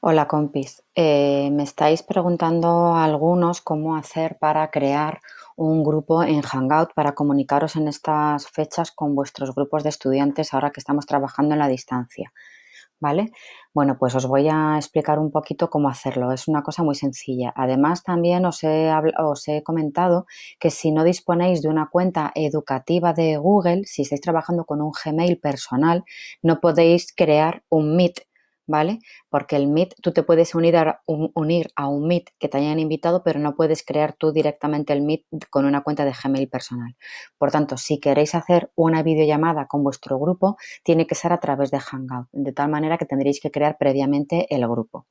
Hola compis, eh, me estáis preguntando a algunos cómo hacer para crear un grupo en Hangout para comunicaros en estas fechas con vuestros grupos de estudiantes ahora que estamos trabajando en la distancia. ¿Vale? Bueno, pues os voy a explicar un poquito cómo hacerlo. Es una cosa muy sencilla. Además, también os he, os he comentado que si no disponéis de una cuenta educativa de Google, si estáis trabajando con un Gmail personal, no podéis crear un Meet ¿vale? Porque el Meet, tú te puedes unir a, un, unir a un Meet que te hayan invitado, pero no puedes crear tú directamente el Meet con una cuenta de Gmail personal. Por tanto, si queréis hacer una videollamada con vuestro grupo, tiene que ser a través de Hangout, de tal manera que tendréis que crear previamente el grupo.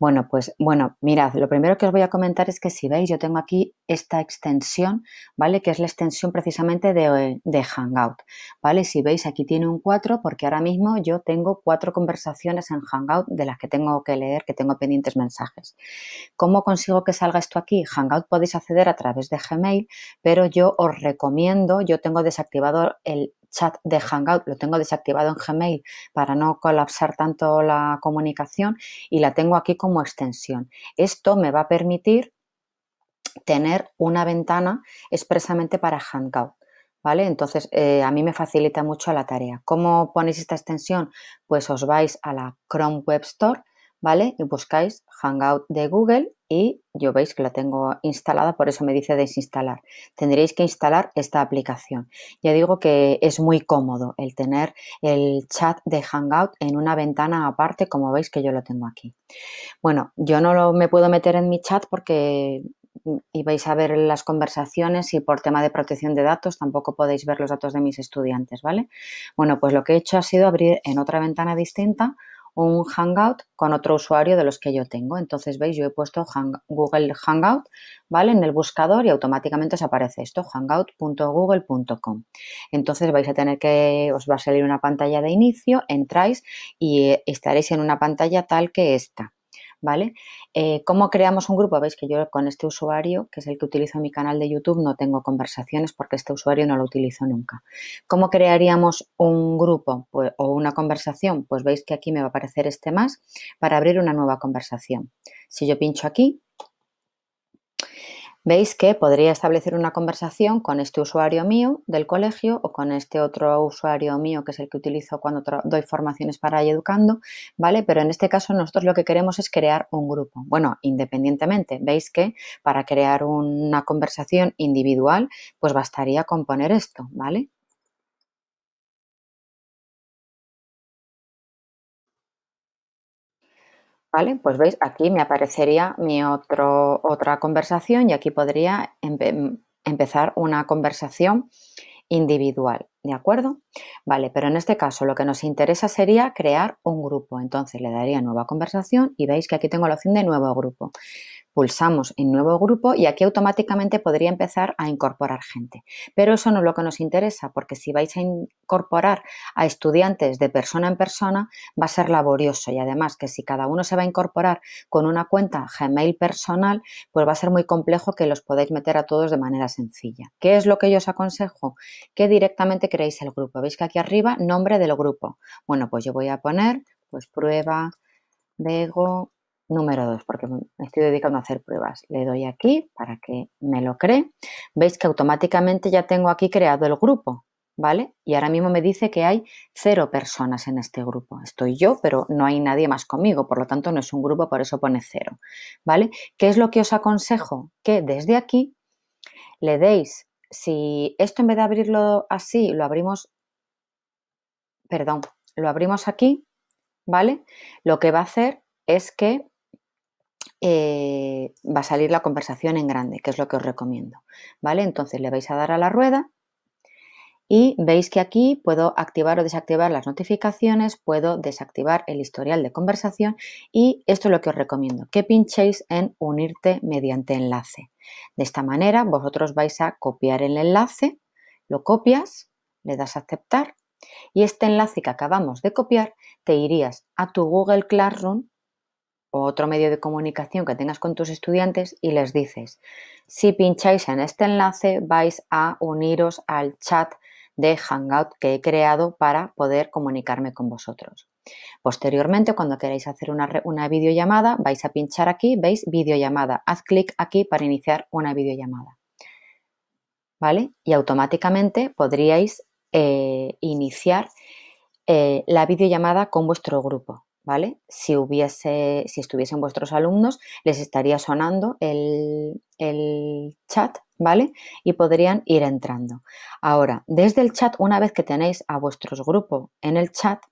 Bueno, pues bueno, mirad, lo primero que os voy a comentar es que si veis, yo tengo aquí esta extensión, ¿vale? Que es la extensión precisamente de, eh, Hangout, ¿vale? Si veis, aquí tiene un 4 porque ahora mismo yo tengo cuatro conversaciones en Hangout de las que tengo que leer, que tengo pendientes mensajes. ¿Cómo consigo que salga esto aquí? Hangout podéis acceder a través de Gmail, pero yo os recomiendo, yo tengo desactivado el chat de Hangout, lo tengo desactivado en Gmail para no colapsar tanto la comunicación y la tengo aquí como extensión. Esto me va a permitir tener una ventana expresamente para Hangout. ¿Vale? Entonces, eh, a mí me facilita mucho la tarea. ¿Cómo ponéis esta extensión? Pues os vais a la Chrome Web Store ¿vale? Y buscáis Hangout de Google y yo veis que la tengo instalada, por eso me dice desinstalar. Tendréis que instalar esta aplicación. Ya digo que es muy cómodo el tener el chat de Hangout en una ventana aparte, como veis que yo lo tengo aquí. Bueno, yo no lo, me puedo meter en mi chat porque ibais a ver las conversaciones y por tema de protección de datos tampoco podéis ver los datos de mis estudiantes, ¿vale? Bueno, pues lo que he hecho ha sido abrir en otra ventana distinta un Hangout con otro usuario de los que yo tengo. Entonces, veis, yo he puesto Google Hangout, ¿vale? En el buscador y automáticamente os aparece esto, hangout.google.com. Entonces vais a tener que, os va a salir una pantalla de inicio, entráis y eh, estaréis en una pantalla tal que esta. ¿vale? Eh, ¿Cómo creamos un grupo? Veis que yo con este usuario, que es el que utilizo mi canal de YouTube, no tengo conversaciones porque este usuario no lo utilizo nunca. ¿Cómo crearíamos un grupo pues, o una conversación? Pues veis que aquí me va a aparecer este más para abrir una nueva conversación. Si yo pincho aquí, Veis que podría establecer una conversación con este usuario mío del colegio o con este otro usuario mío que es el que utilizo cuando doy formaciones para ir educando, ¿vale? Pero en este caso nosotros lo que queremos es crear un grupo. Bueno, independientemente, veis que para crear una conversación individual, pues bastaría con poner esto, ¿vale? ¿Vale? Pues veis, aquí me aparecería mi otro, otra conversación y aquí podría em, empezar una conversación individual, ¿de acuerdo? Vale, pero en este caso lo que nos interesa sería crear un grupo. Entonces le daría nueva conversación y veis que aquí tengo la opción de nuevo grupo pulsamos en nuevo grupo y aquí automáticamente podría empezar a incorporar gente. Pero eso no es lo que nos interesa, porque si vais a incorporar a estudiantes de persona en persona, va a ser laborioso y además que si cada uno se va a incorporar con una cuenta Gmail personal, pues va a ser muy complejo que los podáis meter a todos de manera sencilla. ¿Qué es lo que yo os aconsejo? Que directamente creéis el grupo. Veis que aquí arriba, nombre del grupo. Bueno, pues yo voy a poner, pues prueba, vego número 2, porque me estoy dedicando a hacer pruebas. Le doy aquí para que me lo cree. Veis que automáticamente ya tengo aquí creado el grupo, ¿vale? Y ahora mismo me dice que hay cero personas en este grupo. Estoy yo, pero no hay nadie más conmigo, por lo tanto no es un grupo, por eso pone cero, ¿vale? ¿Qué es lo que os aconsejo? Que desde aquí le deis, si esto en vez de abrirlo así, lo abrimos, perdón, lo abrimos aquí, ¿vale? Lo que va a hacer es que eh, va a salir la conversación en grande, que es lo que os recomiendo. ¿Vale? Entonces le vais a dar a la rueda y veis que aquí puedo activar o desactivar las notificaciones, puedo desactivar el historial de conversación y esto es lo que os recomiendo, que pinchéis en unirte mediante enlace. De esta manera vosotros vais a copiar el enlace, lo copias, le das a aceptar y este enlace que acabamos de copiar te irías a tu Google Classroom o otro medio de comunicación que tengas con tus estudiantes y les dices, si pincháis en este enlace vais a uniros al chat de Hangout que he creado para poder comunicarme con vosotros. Posteriormente, cuando queráis hacer una, videollamada, vais a pinchar aquí, veis videollamada, haz clic aquí para iniciar una videollamada. ¿Vale? Y automáticamente podríais eh, iniciar eh, la videollamada con vuestro grupo. ¿vale? Si, hubiese, si estuviesen vuestros alumnos, les estaría sonando el, el, chat, ¿vale? Y podrían ir entrando. Ahora, desde el chat, una vez que tenéis a vuestros grupos en el chat,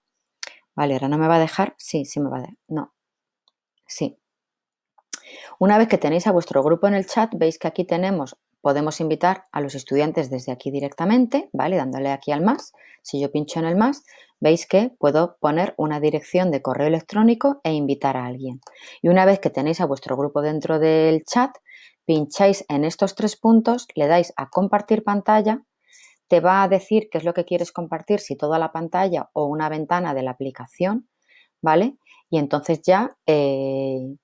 ¿vale? Ahora no me va a dejar, sí, sí me va a dejar, no, sí. Una vez que tenéis a vuestro grupo en el chat, veis que aquí tenemos podemos invitar a los estudiantes desde aquí directamente, ¿vale? Dándole aquí al más. Si yo pincho en el más, veis que puedo poner una dirección de correo electrónico e invitar a alguien. Y una vez que tenéis a vuestro grupo dentro del chat, pincháis en estos tres puntos, le dais a compartir pantalla, te va a decir qué es lo que quieres compartir, si toda la pantalla o una ventana de la aplicación, ¿vale? Y entonces ya eh,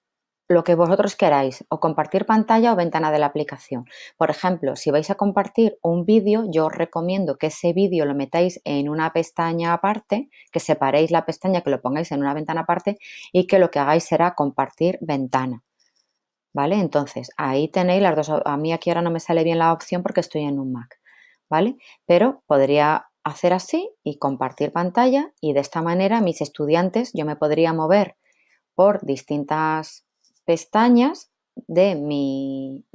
lo que vosotros queráis, o compartir pantalla o ventana de la aplicación. Por ejemplo, si vais a compartir un vídeo, yo os recomiendo que ese vídeo lo metáis en una pestaña aparte, que separéis la pestaña, que lo pongáis en una ventana aparte y que lo que hagáis será compartir ventana. ¿Vale? Entonces, ahí tenéis las dos. A mí aquí ahora no me sale bien la opción porque estoy en un Mac, ¿vale? Pero podría hacer así y compartir pantalla y de esta manera mis estudiantes, yo me podría mover por distintas pestañas de, mi,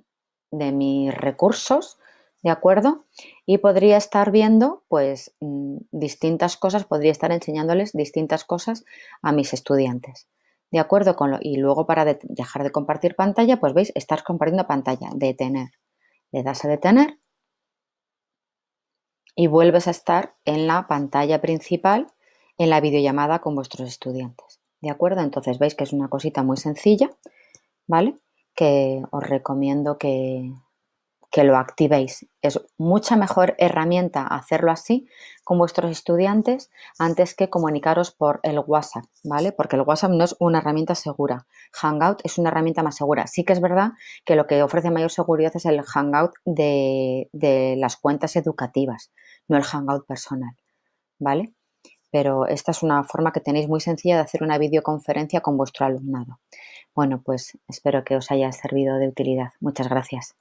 de mis recursos, ¿de acuerdo? Y podría estar viendo pues mm, distintas cosas, podría estar enseñándoles distintas cosas a mis estudiantes. ¿De acuerdo? Con lo, y luego para dejar de compartir pantalla, pues veis, estás compartiendo pantalla, detener. Le das a detener y vuelves a estar en la pantalla principal en la videollamada con vuestros estudiantes. ¿De acuerdo? Entonces veis que es una cosita muy sencilla ¿vale? Que os recomiendo que, que lo activéis. Es mucha mejor herramienta hacerlo así con vuestros estudiantes antes que comunicaros por el WhatsApp, ¿vale? Porque el WhatsApp no es una herramienta segura. Hangout es una herramienta más segura. Sí que es verdad que lo que ofrece mayor seguridad es el Hangout de, de las cuentas educativas, no el Hangout personal, ¿vale? pero esta es una forma que tenéis muy sencilla de hacer una videoconferencia con vuestro alumnado. Bueno, pues espero que os haya servido de utilidad. Muchas gracias.